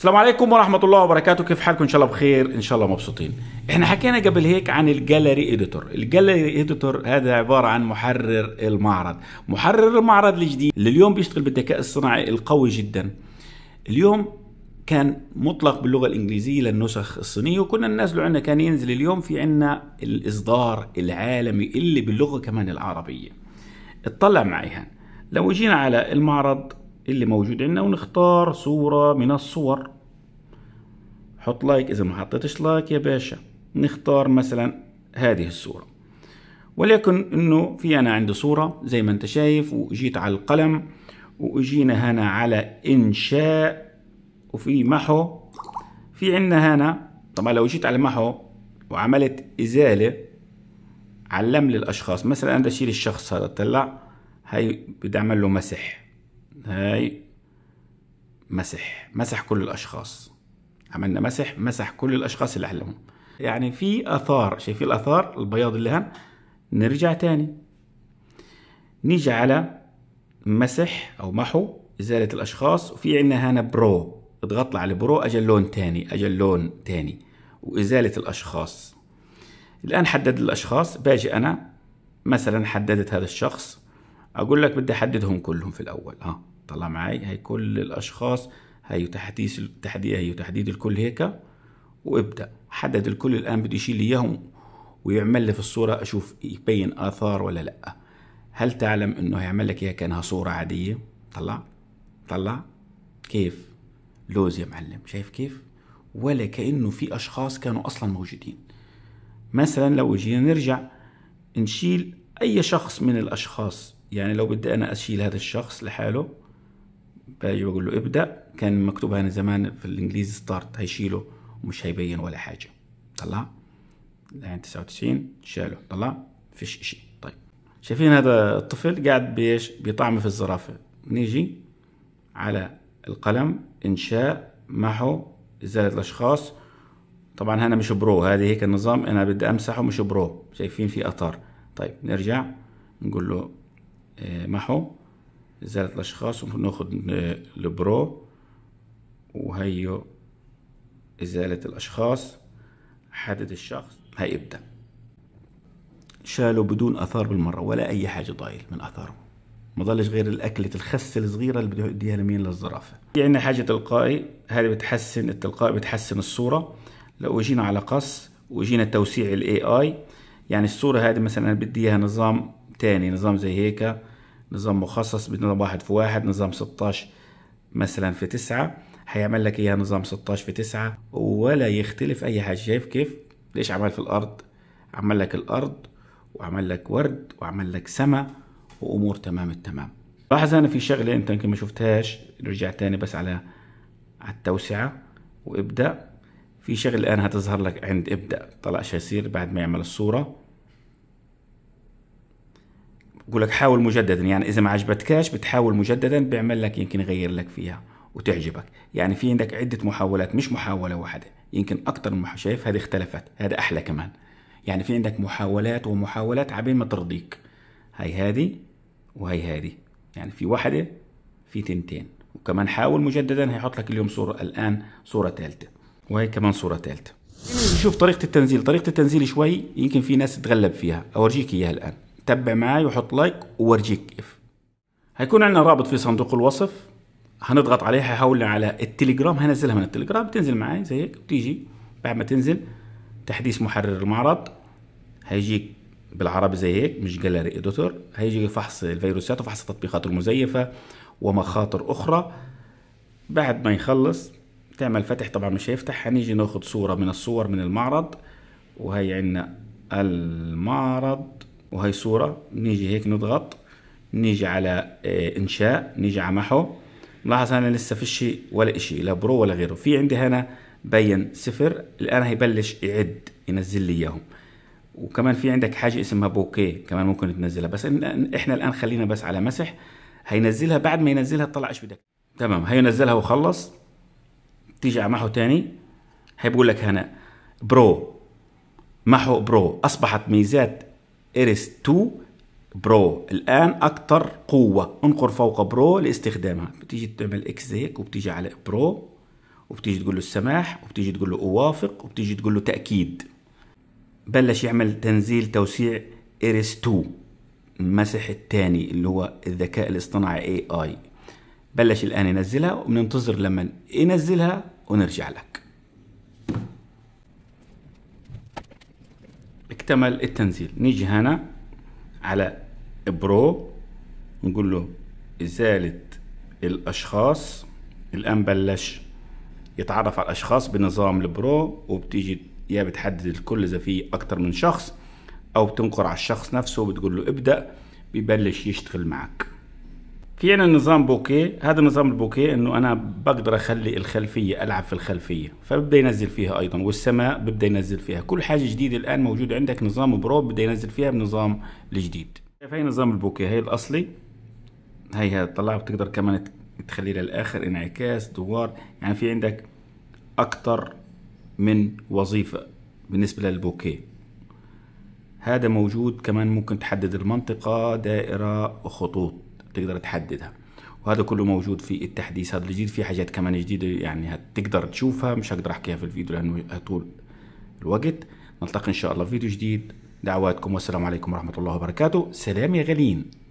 السلام عليكم ورحمة الله وبركاته كيف حالكم إن شاء الله بخير إن شاء الله مبسوطين إحنا حكينا قبل هيك عن الجاليري إديتور الجاليري إديتور هذا عبارة عن محرر المعرض محرر المعرض الجديد اللي اليوم بيشتغل بالذكاء الصناعي القوي جدا اليوم كان مطلق باللغة الإنجليزية للنسخ الصينية وكنا الناس اللي عندنا كان ينزل اليوم في عنا الإصدار العالمي اللي باللغة كمان العربية اطلع معي هان لو جينا على المعرض اللي موجود عندنا ونختار صورة من الصور حط لايك اذا ما حطيتش لايك يا باشا نختار مثلا هذه الصورة ولكن انه في انا عندي صورة زي ما انت شايف وجيت على القلم واجينا هنا على انشاء وفي محو في عندنا هنا طبعا لو جيت على محو وعملت ازالة علم لي الاشخاص مثلا انا بدي اشيل الشخص هذا طلع هي بدي اعمل له مسح هاي مسح مسح كل الاشخاص عملنا مسح مسح كل الاشخاص اللي علمهم يعني في اثار شايفين الاثار البياض اللي هم نرجع تاني نيجي على مسح او محو ازاله الاشخاص وفي عندنا هنا برو اضغط على برو اجى لون تاني اجى لون تاني وازاله الاشخاص الان حدد الاشخاص باجي انا مثلا حددت هذا الشخص اقول لك بدي احددهم كلهم في الاول ها طلع معي هي كل الاشخاص هي تحديث التحديد هي تحديد الكل هيك وابدا حدد الكل الان بدي يشيل لي اياهم ويعمل لي في الصوره اشوف يبين اثار ولا لا هل تعلم انه هيعمل لك اياها كانها صوره عاديه طلع طلع كيف لوز يا معلم شايف كيف ولا كانه في اشخاص كانوا اصلا موجودين مثلا لو جينا نرجع نشيل اي شخص من الاشخاص يعني لو بدي انا اشيل هذا الشخص لحاله باجي بقول له ابدا كان مكتوب هنا زمان في الانجليزي ستارت هيشيله ومش هيبين ولا حاجه طلع الان 99 شاله طلع فيش اشي طيب شايفين هذا الطفل قاعد بيش بيطعم في الزرافه نيجي على القلم انشاء محو ازاله الاشخاص طبعا هنا مش برو هذه هيك النظام انا بدي امسحه مش برو شايفين في اثار طيب نرجع نقول له محو زالت الاشخاص وناخد البرو وهيو ازالة الاشخاص حدد الشخص هيبدأ شالوا بدون اثار بالمرة ولا اي حاجة ضايل من اثاره ما ضلش غير الاكلة الخسة الصغيرة اللي بده يديها لمين للزرافة في يعني عندنا حاجة تلقائي هذه بتحسن التلقائي بتحسن الصورة لو اجينا على قص واجينا توسيع الاي اي يعني الصورة هذه مثلا بدي اياها نظام تاني نظام زي هيك نظام مخصص بنظام واحد في واحد نظام 16 مثلا في تسعة هيعمل لك اياها نظام 16 في تسعة ولا يختلف اي حاجة شايف كيف ليش عمل في الارض عمل لك الارض وعمل لك ورد وعمل لك سماء وامور تمام التمام لاحظ انا في شغلة انت يمكن ما شفتهاش نرجع تاني بس على على التوسعة وابدأ في شغلة الان هتظهر لك عند ابدأ طلع شو يصير بعد ما يعمل الصورة يقول لك حاول مجددا يعني اذا ما عجبتكش بتحاول مجددا بيعمل لك يمكن يغير لك فيها وتعجبك يعني في عندك عده محاولات مش محاوله واحده يمكن اكثر من شايف هذه اختلفت هذا احلى كمان يعني في عندك محاولات ومحاولات عبين ما ترضيك هاي هذه وهي هذه يعني في واحده في تنتين وكمان حاول مجددا هيحط لك اليوم صوره الان صوره ثالثه وهي كمان صوره ثالثه نشوف طريقه التنزيل طريقه التنزيل شوي يمكن في ناس تتغلب فيها اورجيك اياها الان تبع معي وحط لايك وورجيك كيف هيكون عندنا رابط في صندوق الوصف هنضغط عليه هيحولنا على التليجرام هنزلها من التليجرام تنزل معي زي هيك وتيجي بعد ما تنزل تحديث محرر المعرض هيجيك بالعربي زي هيك مش جاليري اديتور هيجي فحص الفيروسات وفحص التطبيقات المزيفه ومخاطر اخرى بعد ما يخلص تعمل فتح طبعا مش هيفتح هنيجي ناخد صوره من الصور من المعرض وهي عندنا المعرض وهي صورة نيجي هيك نضغط نيجي على آه، انشاء نيجي على محو ملاحظ هنا لسه شيء ولا شيء لا برو ولا غيره في عندي هنا بين صفر الان هيبلش يعد ينزل لي اياهم وكمان في عندك حاجة اسمها بوكيه كمان ممكن تنزلها بس احنا الان خلينا بس على مسح هينزلها بعد ما ينزلها تطلع ايش بدك تمام هينزلها وخلص تيجي على محو ثاني هيقول لك هنا برو محو برو اصبحت ميزات إرس 2 برو الآن اكثر قوة انقر فوق برو لاستخدامها بتيجي تعمل إكس هيك وبتيجي على برو وبتيجي تقول له السماح وبتيجي تقول له أوافق وبتيجي تقول له تأكيد بلش يعمل تنزيل توسيع ايريس 2 مسح الثاني اللي هو الذكاء الاصطناعي اي اي بلش الان ينزلها وبننتظر لما ينزلها ونرجع لك اكتمل التنزيل نيجي هنا على برو نقول له إزالة الأشخاص الآن بلش يتعرف على الأشخاص بنظام البرو وبتيجي يا بتحدد الكل إذا في أكتر من شخص أو بتنقر على الشخص نفسه وبتقول له ابدأ ببلش يشتغل معك في عندنا نظام بوكيه هذا نظام البوكيه انه انا بقدر اخلي الخلفيه العب في الخلفيه فببدا ينزل فيها ايضا والسماء ببدا ينزل فيها كل حاجه جديده الان موجوده عندك نظام برو بدا ينزل فيها بنظام الجديد شايف هي نظام البوكيه هي الاصلي هي هذا طلعها بتقدر كمان تخلي للاخر انعكاس دوار يعني في عندك اكتر من وظيفه بالنسبه للبوكيه هذا موجود كمان ممكن تحدد المنطقه دائره وخطوط تقدر تحددها وهذا كله موجود في التحديث هذا الجديد في حاجات كمان جديده يعني هتقدر تشوفها مش هقدر احكيها في الفيديو لانه هطول الوقت نلتقي ان شاء الله في فيديو جديد دعواتكم والسلام عليكم ورحمه الله وبركاته سلام يا غاليين